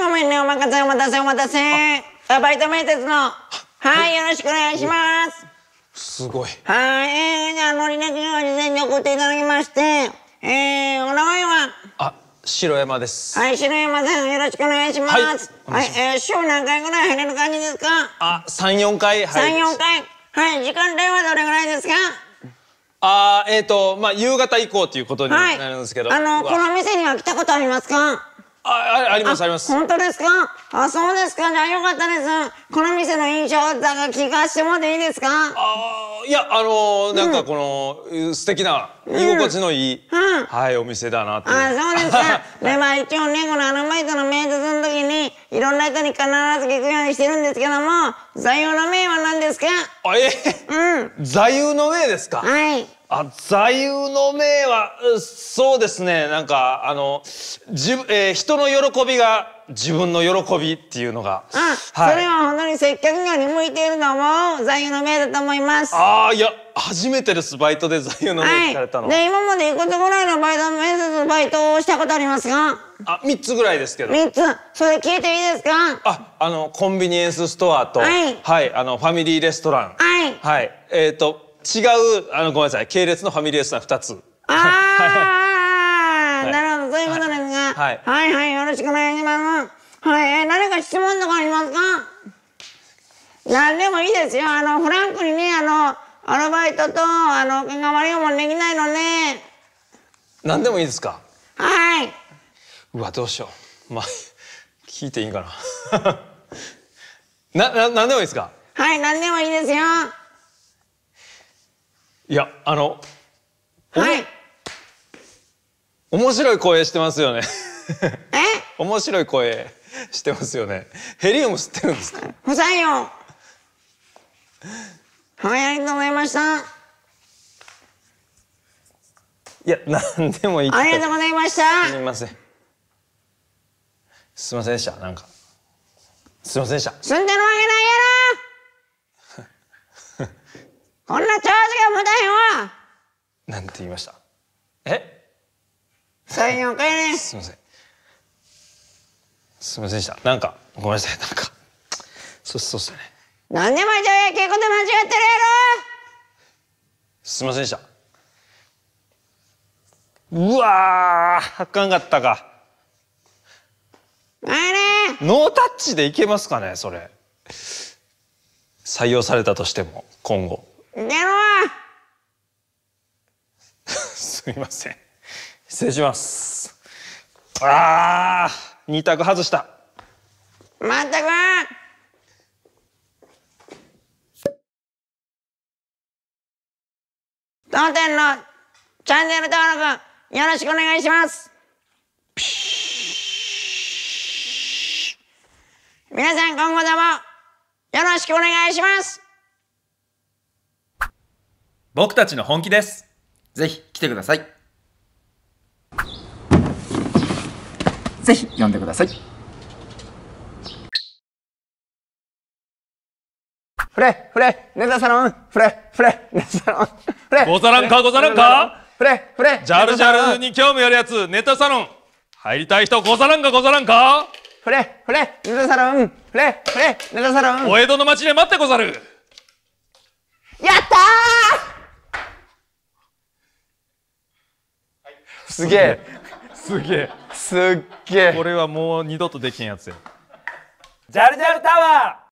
ごめんね、お任せ、お待たせ、お待たせ。アバイト面接の、はい、よろしくお願いします。すごい。はい、えー、じゃあ、のりねきを事前に送っていただきまして、えー、お名前はあ、白山です。はい、白山さん、よろしくお願いします。はい、はえー、週何回ぐらい入れる感じですかあ、3、4回、はい。3、4回。はい、時間帯はどれぐらいですかあえっ、ー、と、まあ、夕方以降ということになるんですけど。はい、あの、この店には来たことありますかあありますあります本当ですかあそうですかじゃあよかったですこの店の印象だが聞かしてもらっていいですかあいやあのー、なんかこの、うん、素敵な居心地のいい、うん、はいお店だなってあそうですか でまあ一応ねこのアルバイトの面接の時にいろんな人に必ず聞くようにしてるんですけども座右の銘は何ですかあえうん、座右の銘ですかはいあ座右の銘はそうですねなんかあの自、えー、人の喜びが自分の喜びっていうのが、はい、それは本当に接客業に向いているのも座右の銘だと思いますああいや初めてですバイトで座右の銘聞かれたの、はい、で今までいくつぐらいのバイト面接バイトをしたことありますかあ三つぐらいですけど三つそれ聞いていいですかああのコンビニエンスストアとはい、はい、あのファミリーレストランはい、はい、えっ、ー、と違うあのごめんなさい系列のファミリーレストラン二つああ、はい、なるほどそういうことはい、はいはいよろしくお願いしますはい何か質問とかありますか何でもいいですよあのフランクにねあのアルバイトとあの身代わりをもできないので、ね、何でもいいですかはいうわどうしようまあ聞いていいかな なな何でもいいですかはい何でもいいですよいやあのはい面白い声してますよねえ面白い声してますよねヘリウム吸ってるんですか不採用はいありがとうございましたいやでもいいありがとうございましたすみませんすみませんでしたなんかすみませんでした住んでるわけないやろ こんな長時間無駄よなんて言いましたえ採用帰れすみませんすみませんでした。なんか、ごめんなさい、なんか。そうそうっすね。何でもいゃうやけこと間違ってるやろすみませんでした。うわあかんかったか。あれノータッチでいけますかね、それ。採用されたとしても、今後。いけすみません。失礼します。ああ二択外したまったく当店のチャンネル登録よろしくお願いします皆さん今後ともよろしくお願いします僕たちの本気ですぜひ来てくださいぜひ読んでください。フレ、フレ、ネザサロン、フレ、フレ、ネザサロン、フレ。ござらんか、ござらんか。フレ、フレ。ジャルジャルに興味あるやつ、ネタサロン。入りたい人、ござらんか、ござらんか。フレ、フレ、ネタサロン、フレ、フレ、ネタサロン。お江戸の町で待ってござる。やったー。すげえ。すげえすっげえこれはもう二度とできんやつやジャルジャルタワー